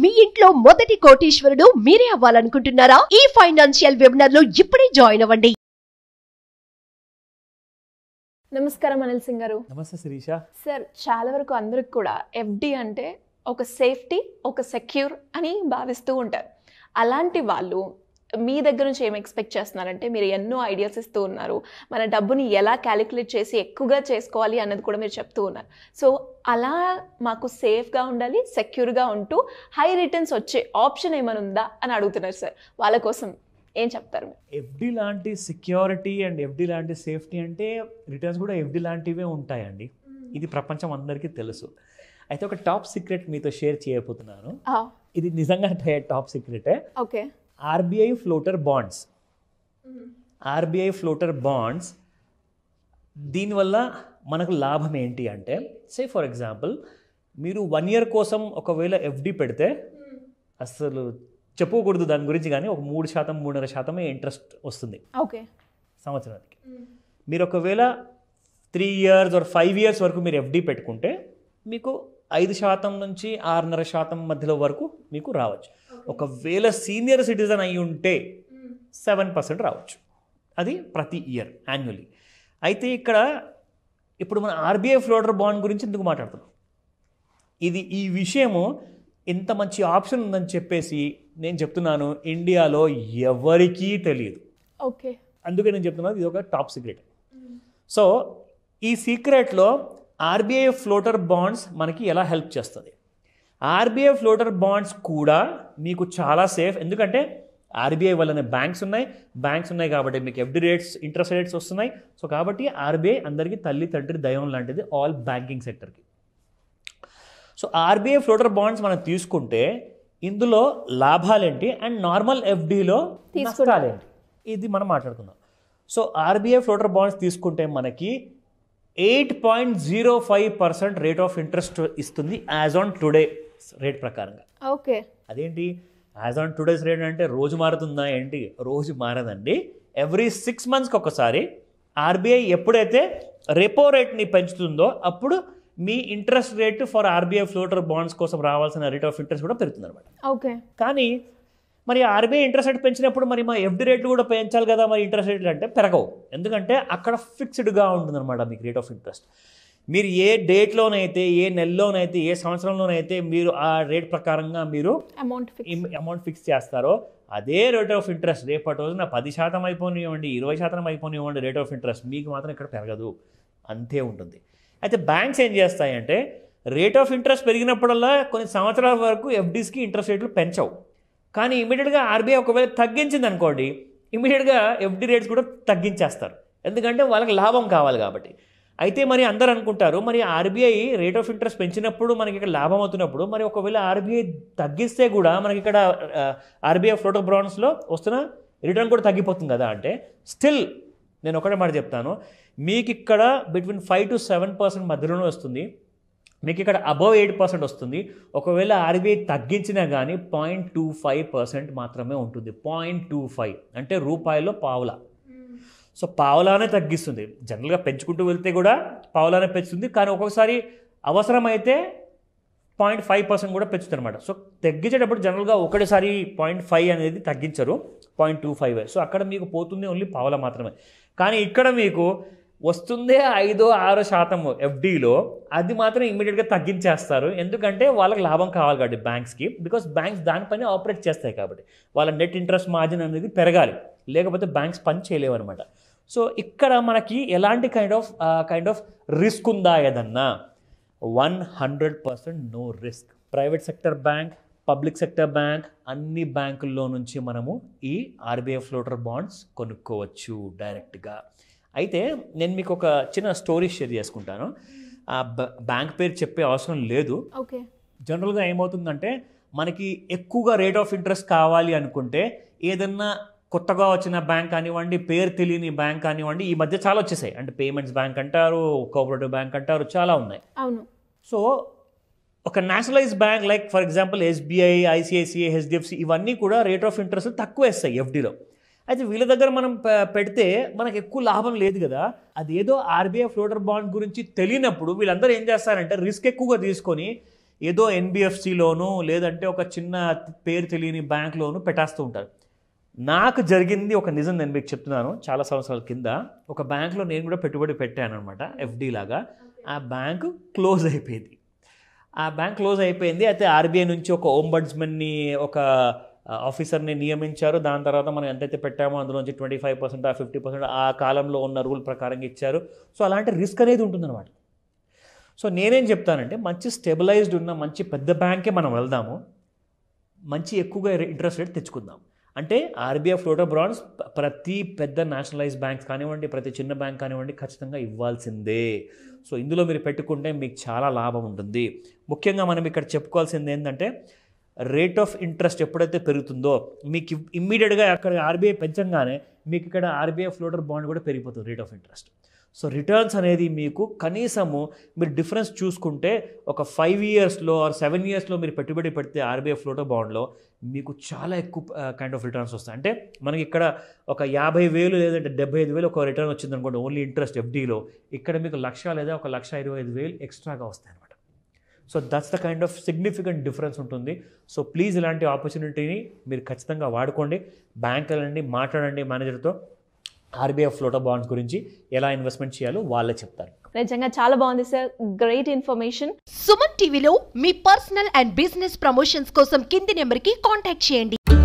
మీ ఇంట్లో మొదటి కోటీశ్వరుడు మీరే అవ్వాలనుకుంటున్నారా ఈ ఫైనాన్షియల్ వెబినార్ లో ఇప్పుడే జాయిన్ అవ్వండి నమస్కారం అనిల్ సింగ్ గారు నమస్తే శిరీష సార్ చాలా వరకు అందరికి కూడా ఎఫ్డి అంటే ఒక సేఫ్టీ ఒక సెక్యూర్ అని భావిస్తూ ఉంటారు అలాంటి వాళ్ళు మీ దగ్గర నుంచి ఏం ఎక్స్పెక్ట్ చేస్తున్నారంటే మీరు ఎన్నో ఐడియాస్ ఇస్తూ ఉన్నారు మన డబ్బుని ఎలా క్యాలిక్యులేట్ చేసి ఎక్కువగా చేసుకోవాలి అన్నది కూడా మీరు చెప్తూ ఉన్నారు సో అలా మాకు సేఫ్గా ఉండాలి సెక్యూర్గా ఉంటూ హై రిటర్న్స్ వచ్చే ఆప్షన్ ఏమైనా ఉందా అని అడుగుతున్నారు సార్ వాళ్ళ కోసం ఏం చెప్తారు ఎఫ్డి లాంటి సెక్యూరిటీ అండ్ ఎఫ్డి లాంటి సేఫ్టీ అంటే రిటర్న్స్ కూడా ఎఫ్డి లాంటివే ఉంటాయండి hmm. ఇది ప్రపంచం అందరికీ తెలుసు అయితే ఒక టాప్ సీక్రెట్ మీతో షేర్ చేయబోతున్నాను ఇది నిజంగా టాప్ సీక్రెటే okay RBI floater bonds RBI floater bonds దీనివల్ల మనకు లాభం ఏంటి అంటే సే ఫర్ ఎగ్జాంపుల్ మీరు వన్ ఇయర్ కోసం ఒకవేళ ఎఫ్డి పెడితే అసలు చెప్పకూడదు దాని గురించి కానీ ఒక మూడు శాతం మూడున్నర శాతమే ఇంట్రెస్ట్ వస్తుంది ఓకే సంవత్సరానికి మీరు ఒకవేళ three years or five years వరకు మీరు ఎఫ్డి పెట్టుకుంటే మీకు ఐదు శాతం నుంచి ఆరున్నర శాతం మధ్యలో వరకు మీకు రావచ్చు ఒకవేళ సీనియర్ సిటిజన్ అయి ఉంటే hmm. సెవెన్ పర్సెంట్ రావచ్చు అది ప్రతి ఇయర్ యాన్యువల్లీ అయితే ఇక్కడ ఇప్పుడు మన ఆర్బీఐ ఫ్లోటర్ బాండ్ గురించి ఎందుకు మాట్లాడుతున్నాం ఇది ఈ విషయము ఇంత మంచి ఆప్షన్ ఉందని చెప్పేసి నేను చెప్తున్నాను ఇండియాలో ఎవరికీ తెలియదు ఓకే అందుకే నేను చెప్తున్నాను ఇది ఒక టాప్ సీక్రెట్ hmm. సో ఈ సీక్రెట్లో ఆర్బీఐ ఫ్లోటర్ బాండ్స్ మనకి ఎలా హెల్ప్ చేస్తుంది ఆర్బీఐ ఫ్లోటర్ బాండ్స్ కూడా మీకు చాలా సేఫ్ ఎందుకంటే ఆర్బీఐ వల్లనే బ్యాంక్స్ ఉన్నాయి బ్యాంక్స్ ఉన్నాయి కాబట్టి మీకు ఎఫ్డి రేట్స్ ఇంట్రెస్ట్ రేట్స్ వస్తున్నాయి సో కాబట్టి ఆర్బీఐ అందరికీ తల్లి తండ్రి దయం లాంటిది ఆల్ బ్యాంకింగ్ సెక్టర్కి సో ఆర్బీఐ ఫ్లోటర్ బాండ్స్ మనం తీసుకుంటే ఇందులో లాభాలేంటి అండ్ నార్మల్ ఎఫ్డీలో నష్టాలేంటి ఇది మనం మాట్లాడుకుందాం సో ఆర్బీఐ ఫ్లోటర్ బాండ్స్ తీసుకుంటే మనకి eight point zero five percent rate of interest ఇస్తుంది యాజ్ ఆన్ టుడే రేట్ ప్రకారంగా ఓకే అదేంటి యాజ్ ఆన్ టుడేస్ రేట్ అంటే రోజు మారుతుందా ఏంటి రోజు మారదండి ఎవ్రీ సిక్స్ మంత్స్కి ఒకసారి ఆర్బీఐ ఎప్పుడైతే రెపో రేట్ని పెంచుతుందో అప్పుడు మీ interest rate for RBI floater bonds కోసం రావాల్సిన రేట్ ఆఫ్ ఇంట్రెస్ట్ కూడా పెరుగుతుంది అనమాట ఓకే కానీ మరి ఆర్బీఐ ఇంట్రెస్ట్ రేట్ పెంచినప్పుడు మరి మా ఎఫ్డి రేట్లు కూడా పెంచాలి కదా మరి ఇంట్రెస్ట్ రేట్లు అంటే పెరగవు ఎందుకంటే అక్కడ ఫిక్స్డ్గా ఉంటుందన్నమాట మీకు రేట్ ఆఫ్ ఇంట్రెస్ట్ మీరు ఏ డేట్లోనైతే ఏ నెలలోనైతే ఏ సంవత్సరంలోనైతే మీరు ఆ రేట్ ప్రకారంగా మీరు అమౌంట్ అమౌంట్ ఫిక్స్ చేస్తారో అదే రేట్ ఆఫ్ ఇంట్రెస్ట్ రేపటి రోజున పది శాతం అయిపోనివ్వండి ఇరవై శాతం అయిపోనివ్వండి రేట్ ఆఫ్ ఇంట్రెస్ట్ మీకు మాత్రం ఇక్కడ పెరగదు అంతే ఉంటుంది అయితే బ్యాంక్స్ ఏం చేస్తాయంటే రేట్ ఆఫ్ ఇంట్రెస్ట్ పెరిగినప్పుడల్లా కొన్ని సంవత్సరాల వరకు ఎఫ్డీస్కి ఇంట్రెస్ట్ రేట్లు పెంచవు కానీ ఇమీడియట్గా ఆర్బీఐ ఒకవేళ తగ్గించింది అనుకోండి ఇమీడియట్గా ఎఫ్డీ రేట్స్ కూడా తగ్గించేస్తారు ఎందుకంటే వాళ్ళకి లాభం కావాలి కాబట్టి అయితే మరి అందరు అనుకుంటారు మరి ఆర్బీఐ రేట్ ఆఫ్ ఇంట్రెస్ట్ పెంచినప్పుడు మనకి ఇక్కడ లాభం అవుతున్నప్పుడు మరి ఒకవేళ ఆర్బీఐ తగ్గిస్తే కూడా మనకి ఇక్కడ ఆర్బీఐ ఫ్లోటో బ్రాండ్స్లో వస్తున్న రిటర్న్ కూడా తగ్గిపోతుంది కదా అంటే స్టిల్ నేను ఒకటే మాట చెప్తాను మీకు ఇక్కడ between five to seven percent మధ్యలోనే వస్తుంది మీకు ఇక్కడ అబవ్ ఎయిట్ పర్సెంట్ వస్తుంది ఒకవేళ ఆర్బీఐ తగ్గించినా కానీ పాయింట్ టూ ఫైవ్ పర్సెంట్ మాత్రమే ఉంటుంది పాయింట్ టూ ఫైవ్ అంటే రూపాయల్లో పావులా సో పావులానే తగ్గిస్తుంది జనరల్గా పెంచుకుంటూ వెళ్తే కూడా పావులానే పెంచుతుంది కానీ ఒక్కొక్కసారి అవసరమైతే పాయింట్ ఫైవ్ పర్సెంట్ కూడా పెంచుతుంది అనమాట సో తగ్గించేటప్పుడు జనరల్గా ఒకటిసారి పాయింట్ ఫైవ్ అనేది తగ్గించరు పాయింట్ టూ ఫైవ్ సో అక్కడ మీకు పోతుంది ఓన్లీ పావుల మాత్రమే కానీ ఇక్కడ మీకు వస్తుందే ఐదో ఆరో శాతం ఎఫ్డీలో అది మాత్రం ఇమీడియట్గా తగ్గించేస్తారు ఎందుకంటే వాళ్ళకి లాభం కావాలి కాబట్టి బ్యాంక్స్కి బికాస్ బ్యాంక్స్ దానిపైన ఆపరేట్ చేస్తాయి కాబట్టి వాళ్ళ నెట్ ఇంట్రెస్ట్ మార్జిన్ అనేది పెరగాలి లేకపోతే బ్యాంక్స్ పని చేయలేవు అనమాట సో ఇక్కడ మనకి ఎలాంటి kind of kind of risk ఉందా ఏదన్నా one hundred percent no risk private sector bank public sector bank అన్ని బ్యాంకుల్లో నుంచి మనము ఈ ఆర్బీఐ ఫ్లోటర్ బాండ్స్ కొనుక్కోవచ్చు డైరెక్ట్గా అయితే నేను మీకు ఒక చిన్న స్టోరీ షేర్ చేసుకుంటాను ఆ బ్యాంక్ పేరు చెప్పే అవసరం లేదు ఓకే జనరల్గా ఏమవుతుందంటే మనకి ఎక్కువగా రేట్ ఆఫ్ ఇంట్రెస్ట్ కావాలి అనుకుంటే ఏదన్నా కొత్తగా వచ్చిన బ్యాంక్ కానివ్వండి పేరు తెలియని బ్యాంక్ కానివ్వండి ఈ మధ్య చాలా వచ్చేసాయి అంటే పేమెంట్స్ బ్యాంక్ అంటారు కోఆపరేటివ్ బ్యాంక్ అంటారు చాలా ఉన్నాయి అవును సో ఒక nationalize bank like for example SBI ICICI HDFC ఇవన్నీ కూడా రేట్ ఆఫ్ ఇంట్రెస్ట్ తక్కువ వేస్తాయి ఎఫ్డీలో అయితే వీళ్ళ దగ్గర మనం పెడితే మనకు ఎక్కువ లాభం లేదు కదా అది ఏదో ఆర్బీఐ ఫ్లోటర్ బాండ్ గురించి తెలియనప్పుడు వీళ్ళందరూ ఏం చేస్తారంటే రిస్క్ ఎక్కువగా తీసుకొని ఏదో ఎన్బిఎఫ్సిలోను లేదంటే ఒక చిన్న పేరు తెలియని బ్యాంక్లోను పెట్టేస్తూ ఉంటారు నాకు జరిగింది ఒక నిజం నేను మీకు చెప్తున్నాను చాలా సంవత్సరాల కింద ఒక బ్యాంక్లో నేను కూడా పెట్టుబడి పెట్టాను అనమాట ఎఫ్డీ లాగా ఆ బ్యాంక్ క్లోజ్ అయిపోయింది ఆ బ్యాంక్ క్లోజ్ అయిపోయింది అయితే ఆర్బీఐ నుంచి ఒక ఓంబడ్స్మెన్ని ఒక ఆఫీసర్ని నియమించారు దాని తర్వాత మనం ఎంతైతే పెట్టామో అందులోంచి ట్వంటీ ఫైవ్ పర్సెంట్ ఆ ఫిఫ్టీ పర్సెంట్ ఆ కాలంలో ఉన్న రూల్ ప్రకారం ఇచ్చారు సో అలాంటి రిస్క్ అనేది ఉంటుందన్నమాట సో నేనేం చెప్తానంటే మంచి స్టెబిలైజ్డ్ ఉన్న మంచి పెద్ద బ్యాంకే మనం వెళ్దాము మంచి ఎక్కువగా ఇంట్రెస్ట్ రేట్ తెచ్చుకుందాం అంటే ఆర్బీఐ ఫ్లోటర్ బ్రాండ్స్ ప్రతి పెద్ద నేషనలైజ్ బ్యాంక్స్ కానివ్వండి ప్రతి చిన్న బ్యాంక్ కానివ్వండి ఖచ్చితంగా ఇవ్వాల్సిందే సో ఇందులో మీరు పెట్టుకుంటే మీకు చాలా లాభం ఉంటుంది ముఖ్యంగా మనం ఇక్కడ చెప్పుకోవాల్సింది ఏంటంటే రేట్ ఆఫ్ ఇంట్రెస్ట్ ఎప్పుడైతే పెరుగుతుందో మీకు ఇమ్మీడియట్గా అక్కడ ఆర్బీఐ పెంచంగానే మీకు ఇక్కడ ఆర్బీఐ ఫ్లోటర్ బాండ్ కూడా పెరిగిపోతుంది rate of interest so returns అనేది మీకు కనీసము మీరు డిఫరెన్స్ చూసుకుంటే ఒక ఫైవ్ ఇయర్స్లో ఆర్ సెవెన్ ఇయర్స్లో మీరు పెట్టుబడి పెడితే ఆర్బీఐ ఫ్లోటో బాండ్లో మీకు చాలా ఎక్కువ కైండ్ ఆఫ్ రిటర్న్స్ వస్తాయి అంటే మనకి ఇక్కడ ఒక యాభై వేలు లేదంటే డెబ్బై ఐదు వేలు ఒక రిటర్న్ వచ్చింది అనుకోండి ఓన్లీ ఇంట్రెస్ట్ ఎఫ్డీలో ఇక్కడ మీకు లక్ష లేదా ఒక లక్ష ఇరవై ఐదు వేలు ఎక్స్ట్రాగా వస్తాయి అనమాట so that's the kind of significant difference ఉంటుంది సో ప్లీజ్ ఇలాంటి ఆపర్చునిటీని మీరు ఖచ్చితంగా వాడుకోండి బ్యాంక్ వెళ్ళండి మాట్లాడండి మేనేజర్తో ఆర్బీఐ ఫ్లోటో బాండ్స్ గురించి ఎలా ఇన్వెస్ట్మెంట్ చేయాలో వాళ్ళే చెప్తారు నిజంగా చాలా బాగుంది సార్ గ్రేట్ ఇన్ఫర్మేషన్ సుమన్ టీవీలో మీ పర్సనల్ అండ్ బిజినెస్ ప్రమోషన్స్ కోసం కింది నెంబర్ కి కాంటాక్ట్ చేయండి